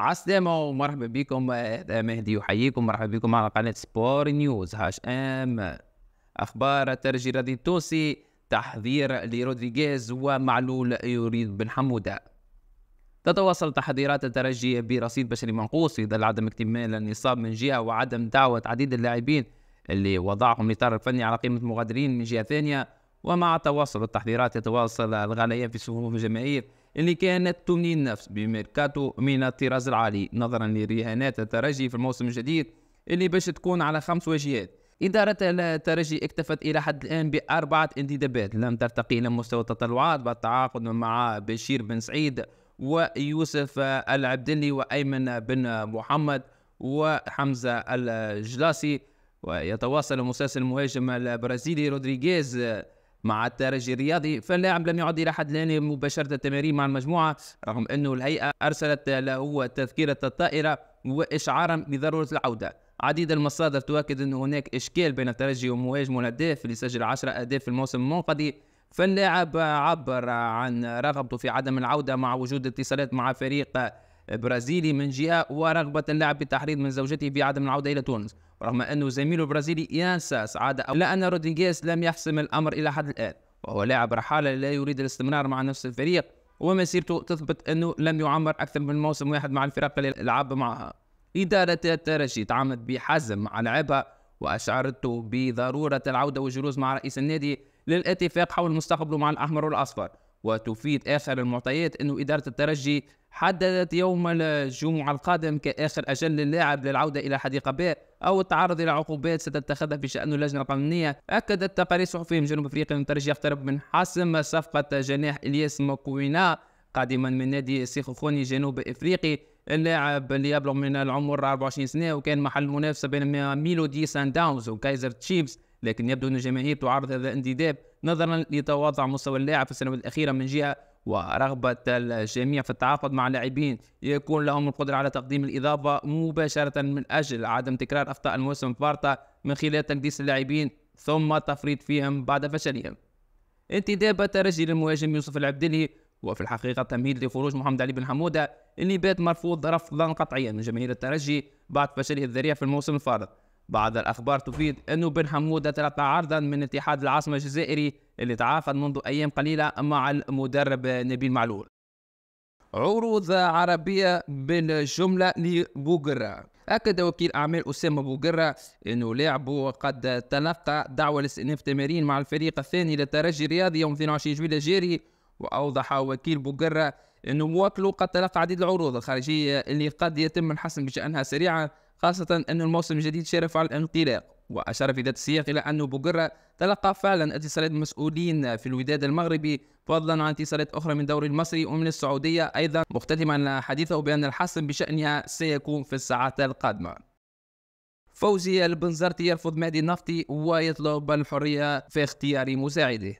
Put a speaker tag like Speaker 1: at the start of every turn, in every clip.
Speaker 1: عسلامة ومرحبا بكم آه، هذا مهدي يحييكم مرحبا بكم على قناة سبور نيوز هاش ام أخبار الترجي الرياضي التونسي تحذير لرودريغيز ومعلول يريد بن حمودة تتواصل تحذيرات الترجي برصيد بشري منقوص في ظل عدم اكتمال النصاب من جهة وعدم دعوة عديد اللاعبين اللي وضعهم الإطار الفني على قيمة مغادرين من جهة ثانية ومع تواصل التحضيرات يتواصل الغاليين في صفوف الجماهير اللي كانت تمني النفس بميركاتو من الطراز العالي نظرا لرهانات الترجي في الموسم الجديد اللي باش تكون على خمس واجهات إدارة الترجي اكتفت إلى حد الآن بأربعة انتدابات لم ترتقي إلى مستوى التطلعات بعد تعاقد مع بشير بن سعيد ويوسف العبدلي وأيمن بن محمد وحمزة الجلاسي ويتواصل مسلسل المهاجم البرازيلي رودريغيز مع الترجي الرياضي فاللاعب لم يعد الى حد الان مباشره التمارين مع المجموعه رغم انه الهيئه ارسلت له تذكره الطائره واشعارا بضروره العوده عديد المصادر تؤكد ان هناك اشكال بين الترجي ومهاجم الاهداف اللي سجل 10 اهداف في الموسم المنقضي فاللاعب عبر عن رغبته في عدم العوده مع وجود اتصالات مع فريق برازيلي من جهه ورغبه اللاعب بالتحريض من زوجته بعدم العوده الى تونس رغم أنه زميله البرازيلي ينسى سعادة إلا أن رودريغيز لم يحسم الأمر إلى حد الآن وهو لاعب رحالة لا يريد الاستمرار مع نفس الفريق ومسيرته تثبت أنه لم يعمر أكثر من موسم واحد مع الفرق اللي لعب معها إدارة الترجي تعاملت بحزم مع عبها وأشعرته بضرورة العودة والجلوس مع رئيس النادي للاتفاق حول مستقبله مع الأحمر والأصفر وتفيد آخر المعطيات أنه إدارة الترجي حددت يوم الجمعة القادم كآخر أجل للاعب للعودة إلى حديقة باء أو التعرض إلى عقوبات ستتخذها في شأنه اللجنة القانونية أكدت تقارير صحفية من جنوب أفريقيا أن الترجي يقترب من حسم صفقة جناح إلياس مكوينا قادما من نادي سيخوخوني جنوب أفريقي اللاعب اللي يبلغ من العمر 24 سنة وكان محل منافسة بين ميلودي سان داونز وكايزر تشيبس لكن يبدو أن الجماهير تعارض هذا الانتداب نظرا لتواضع مستوى اللاعب في السنوات الأخيرة من جهة ورغبة الجميع في التعاقد مع لاعبين يكون لهم القدرة على تقديم الإضافة مباشرة من أجل عدم تكرار أخطاء الموسم فارطة من خلال تقديس اللاعبين ثم تفريط فيهم بعد فشلهم انتداب الترجي للمهاجم يوسف العبدلي وفي الحقيقة تمهيد لخروج محمد علي بن حمودة اللي بات مرفوض رفضا قطعيا من جماهير الترجي بعد فشله الذريع في الموسم الفارط بعض الأخبار تفيد أنه بن حمودة تلقى عرضا من اتحاد العاصمة الجزائري اللي تعاقد منذ أيام قليلة مع المدرب نبيل معلول عروض عربية بالجملة لبوغرا أكد وكيل أعمال أسامة بوغرا أنه لاعبه قد تلقى دعوة لاستئناف تمارين مع الفريق الثاني للترجي الرياضي يوم 22 جويلية الجاري وأوضح وكيل بوغرا أنه مواكله قد تلقى عديد العروض الخارجية اللي قد يتم الحسم بشأنها سريعا خاصة أن الموسم الجديد شرف على الانطلاق وأشار في ذات السياق إلى أن بوغرا تلقى فعلا اتصالات مسؤولين في الوداد المغربي فضلا عن اتصالات أخرى من دوري المصري ومن السعودية أيضا مختتما حديثه بأن الحسم بشأنها سيكون في الساعات القادمة فوزي البنزرتي يرفض مهدي النفطي ويطلب الحرية في اختيار مساعده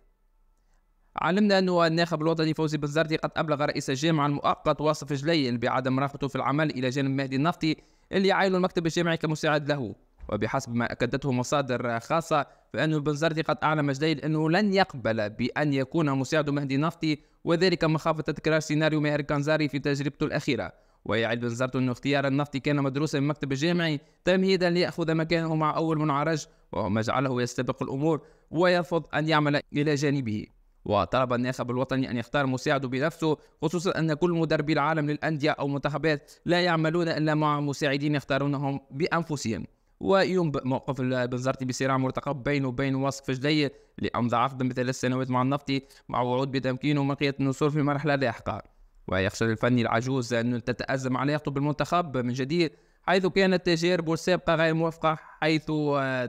Speaker 1: علمنا أن الناخب الوطني فوزي بنزرتي قد أبلغ رئيس الجامعة المؤقت واصف جليل بعدم رغبته في العمل إلى جانب مهدي النفطي اللي يعاين المكتب الجامعي كمساعد له وبحسب ما أكدته مصادر خاصة فأن البنزرتي قد أعلم جديد أنه لن يقبل بأن يكون مساعد مهدي نفطي وذلك مخافة تكرار سيناريو ماهر كنزاري في تجربته الأخيرة ويعد البنزرتي أن اختيار النفطي كان مدروسا من المكتب الجامعي تمهيدا ليأخذ مكانه مع أول منعرج وهو ما جعله يستبق الأمور ويرفض أن يعمل إلى جانبه وطلب الناخب الوطني أن يختار مساعده بنفسه خصوصا أن كل مدربي العالم للأندية أو منتخبات لا يعملون إلا مع مساعدين يختارونهم بأنفسهم وينبئ موقف البنزرتي بصراع مرتقب بينه وبين وصف جدي لأمضى عقدا ثلاث سنوات مع النفطي مع وعود بتمكينه من قيادة النصور في مرحلة لاحقة ويخشى الفني العجوز أن تتأزم علاقته بالمنتخب من جديد حيث كانت تجاربه السابقة غير موفقة حيث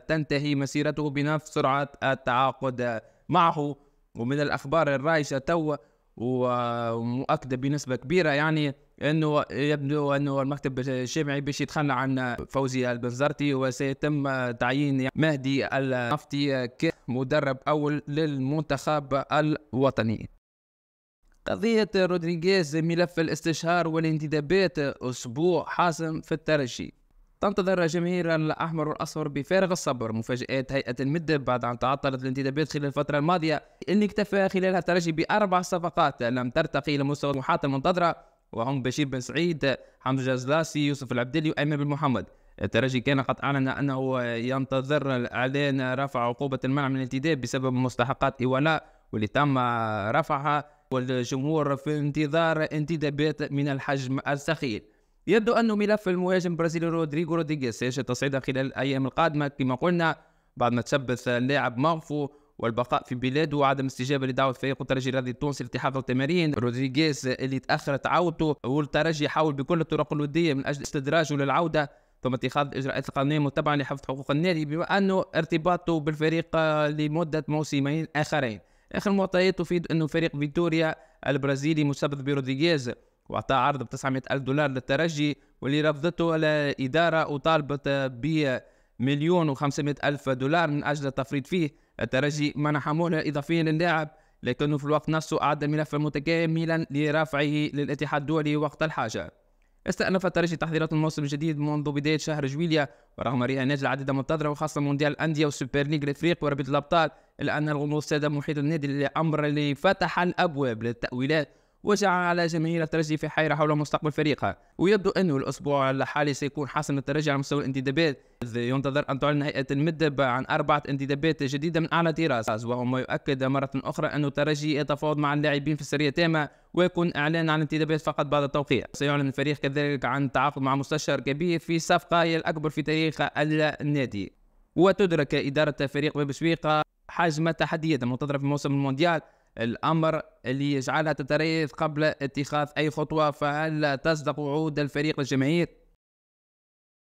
Speaker 1: تنتهي مسيرته بنفس سرعة التعاقد معه ومن الاخبار الرايشه توا ومؤكده بنسبه كبيره يعني انه يبدو انه المكتب الجامعي باش يتخلى عن فوزي البنزرتي وسيتم تعيين مهدي النفطي كمدرب اول للمنتخب الوطني قضية رودريغيز ملف الاستشهار والانتدابات أسبوع حاسم في الترجي تنتظر جماهير الأحمر والأصفر بفارغ الصبر مفاجآت هيئة المدة بعد أن تعطلت الانتدابات خلال الفترة الماضية اللي اكتفى خلالها الترجي بأربع صفقات لم ترتقي إلى مستوى المحاط المنتظرة وهم بشير بن سعيد حمزة جازلاسي يوسف العبدلي وأيمن بن محمد الترجي كان قد أعلن أنه ينتظر الإعلان رفع عقوبة المنع من الانتداب بسبب مستحقات ايوالا واللي تم رفعها والجمهور في انتظار انتدابات من الحجم الثقيل يبدو أن ملف المهاجم البرازيلي رودريغو روديغيز سيشهد تصعيدا خلال الأيام القادمة كما قلنا بعد ما تشبث اللاعب مغفو والبقاء في بلاده وعدم استجابه لدعوه فريق الترجي الرياضي التونسي لاتحاد التمارين رودريغيز اللي تاخرت عودته والترجي حاول بكل الطرق الوديه من اجل استدراجه للعوده ثم اتخاذ الاجراءات القانونيه المتبعه لحفظ حقوق النادي بما انه ارتباطه بالفريق آه، لمده موسمين اخرين اخر معطيات تفيد انه فريق فيتوريا البرازيلي مسبب برودريغيز واعطاه عرض ب 900 ألف دولار للترجي واللي رفضته الإدارة وطالبت ب مليون و 500 ألف دولار من أجل التفريط فيه الترجي منح مهلة إضافية للاعب لكنه في الوقت نفسه أعد الملف متكاملا لرفعه للاتحاد الدولي وقت الحاجة استأنف الترجي تحضيرات الموسم الجديد منذ بداية شهر جويليا ورغم رهانات العديدة منتظرة وخاصة مونديال الأندية والسوبر ليغ الإفريقي ورابطة الأبطال إلا أن الغموض ساد محيط النادي لأمر اللي فتح الأبواب للتأويلات وسعى على جماهير الترجي في حيرة حول مستقبل فريقها ويبدو أنه الأسبوع الحالي سيكون حاسم الترجي على مستوى الانتدابات إذ ينتظر أن تعلن هيئة المدب عن أربعة انتدابات جديدة من أعلى طراز وهو ما يؤكد مرة أخرى أن الترجي يتفاوض مع اللاعبين في السرية تامة ويكون إعلان عن الانتدابات فقط بعد التوقيع سيعلن الفريق كذلك عن تعاقد مع مستشار كبير في صفقة هي الأكبر في تاريخ النادي وتدرك إدارة فريق باب حجم التحديات المنتظرة في موسم المونديال الأمر اللي يجعلها تتريث قبل اتخاذ أي خطوة فهل تصدق وعود الفريق الجماهير؟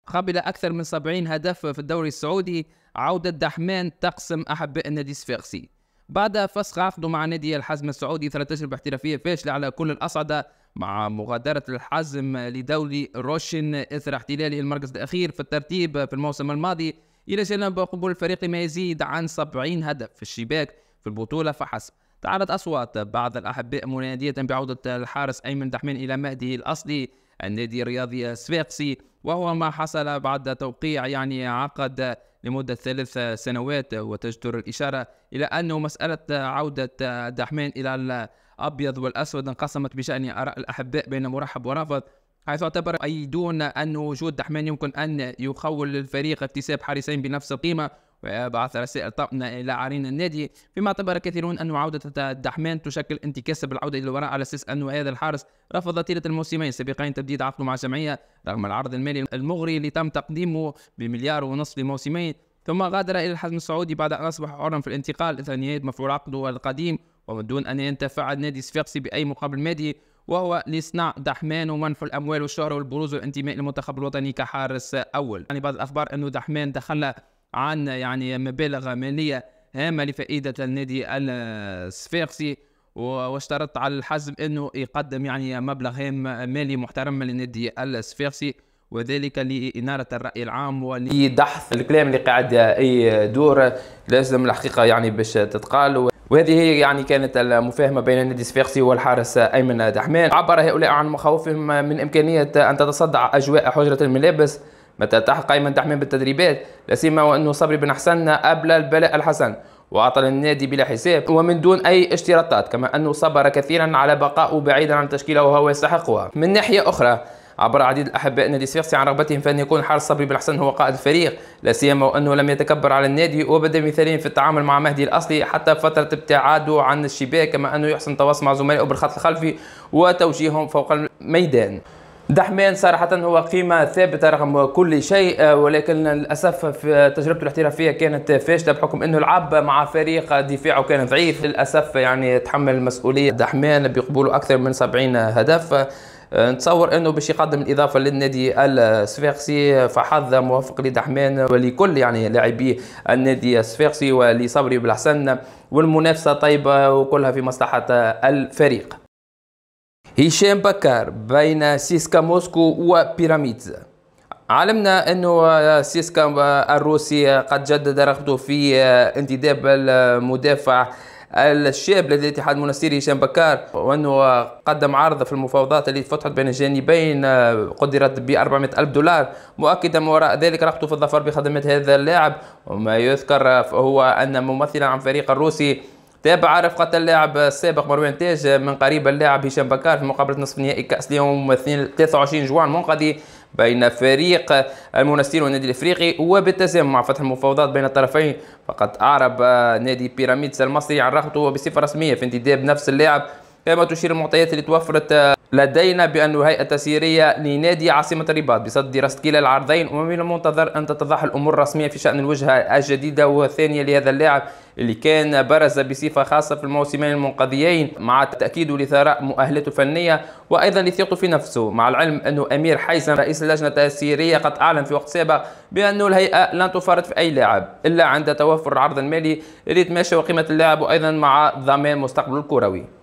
Speaker 1: قبل أكثر من 70 هدف في الدوري السعودي عودة دحمان تقسم أحباء النادي الصفاقسي بعد فسخ عقده مع نادي الحزم السعودي ثلاث أشهر باحترافية فاشلة على كل الأصعدة مع مغادرة الحزم لدوري روشن إثر احتلاله المركز الأخير في الترتيب في الموسم الماضي إلى جانب قبول الفريق ما يزيد عن 70 هدف في الشباك في البطولة فحسب تعالت أصوات بعض الأحباء منادية بعودة الحارس أيمن دحمين إلى مهده الأصلي النادي الرياضي الصفاقسي وهو ما حصل بعد توقيع يعني عقد لمدة ثلاث سنوات وتجدر الإشارة إلى أنه مسألة عودة دحمين إلى الأبيض والأسود انقسمت بشأن آراء الأحباء بين مرحب ورافض حيث اعتبر أيدون أن وجود دحمان يمكن أن يخول للفريق اكتساب حارسين بنفس القيمة وبعث رسائل طمأنة إلى عارين النادي فيما اعتبر كثيرون أن عودة الدحمان تشكل انتكاسة بالعودة إلى الوراء على أساس أن هذا الحارس رفض طيلة الموسمين السابقين تبديد عقده مع الجمعية رغم العرض المالي المغري اللي تم تقديمه بمليار ونصف لموسمين ثم غادر إلى الحزم السعودي بعد أن أصبح حرا في الانتقال الى نهاية مفعول عقده القديم ومن دون أن ينتفع النادي الصفاقسي بأي مقابل مادي وهو لصنع دحمان ومنح الأموال والشهرة والبروز والانتماء للمنتخب الوطني كحارس أول يعني بعض الأخبار أنه دحمان دخل عن يعني مبالغ مالية هامة لفائدة النادي الصفاقسي واشترط على الحزم أنه يقدم يعني مبلغ هام مالي محترم للنادي الصفاقسي وذلك لإنارة الرأي العام ولدحث الكلام اللي قاعد يدور لازم الحقيقة يعني باش تتقال وهذه هي يعني كانت المفاهمه بين النادي الصفاقسي والحارس ايمن دحمان عبر هؤلاء عن مخاوفهم من امكانيه ان تتصدع اجواء حجره الملابس متى التحق قائمة تحميم بالتدريبات لا سيما وأنه صبري بن حسن قبل البلاء الحسن وأعطى النادي بلا حساب ومن دون أي اشتراطات كما أنه صبر كثيرا على بقائه بعيدا عن التشكيله وهو يستحقها من ناحية أخرى عبر عديد الاحباء النادي الصفاقسي عن رغبتهم في ان يكون حارس صبري بن حسن هو قائد الفريق لا سيما وانه لم يتكبر على النادي وبدا مثاليا في التعامل مع مهدي الاصلي حتى فتره ابتعاده عن الشباك كما انه يحسن التواصل مع زملائه بالخط الخلفي وتوجيههم فوق الميدان دحمان صراحة هو قيمة ثابتة رغم كل شيء آه، ولكن للأسف في تجربته الاحترافية كانت فاشلة بحكم أنه لعب مع فريق دفاعه كان ضعيف للأسف يعني تحمل المسؤولية دحمان بقبوله أكثر من 70 هدف آه، نتصور انه باش يقدم الاضافه للنادي الصفاقسي فحظ موفق لدحمان ولكل يعني لاعبي النادي الصفاقسي ولصبري بالحسن والمنافسه طيبه وكلها في مصلحه الفريق هشام بكار بين سيسكا موسكو وبيراميدز علمنا انه سيسكا الروسي قد جدد رغبته في انتداب المدافع الشاب لدى الاتحاد المنستيري هشام بكار وانه قدم عرض في المفاوضات التي فتحت بين الجانبين قدرت ب 400 الف دولار مؤكدا وراء ذلك رغبته في الظفر بخدمه هذا اللاعب وما يذكر هو ان ممثلا عن فريق الروسي تابع رفقة اللاعب السابق مروان تاج من قريب اللاعب هشام بكار في مقابلة نصف نهائي كأس اليوم 23 جوان المنقضي بين فريق المنستير والنادي الافريقي وبالتزامن مع فتح المفاوضات بين الطرفين فقد اعرب آه، نادي بيراميدز المصري عن رغبته بصفه رسميه في انتداب نفس اللاعب كما تشير المعطيات اللي توفرت آه، لدينا بأن هيئة سيرية لنادي عاصمة الرباط بصدد دراسة كلا العرضين ومن المنتظر أن تتضح الأمور الرسمية في شأن الوجهة الجديدة والثانية لهذا اللاعب اللي كان برز بصفة خاصة في الموسمين المنقضيين مع التأكيد لثراء مؤهلاته الفنية وأيضا لثقته في نفسه مع العلم أنه أمير حيزم رئيس اللجنة السيرية قد أعلن في وقت سابق بأن الهيئة لن تفرط في أي لاعب إلا عند توفر العرض المالي اللي تماشى وقيمة اللاعب وأيضا مع ضمان مستقبله الكروي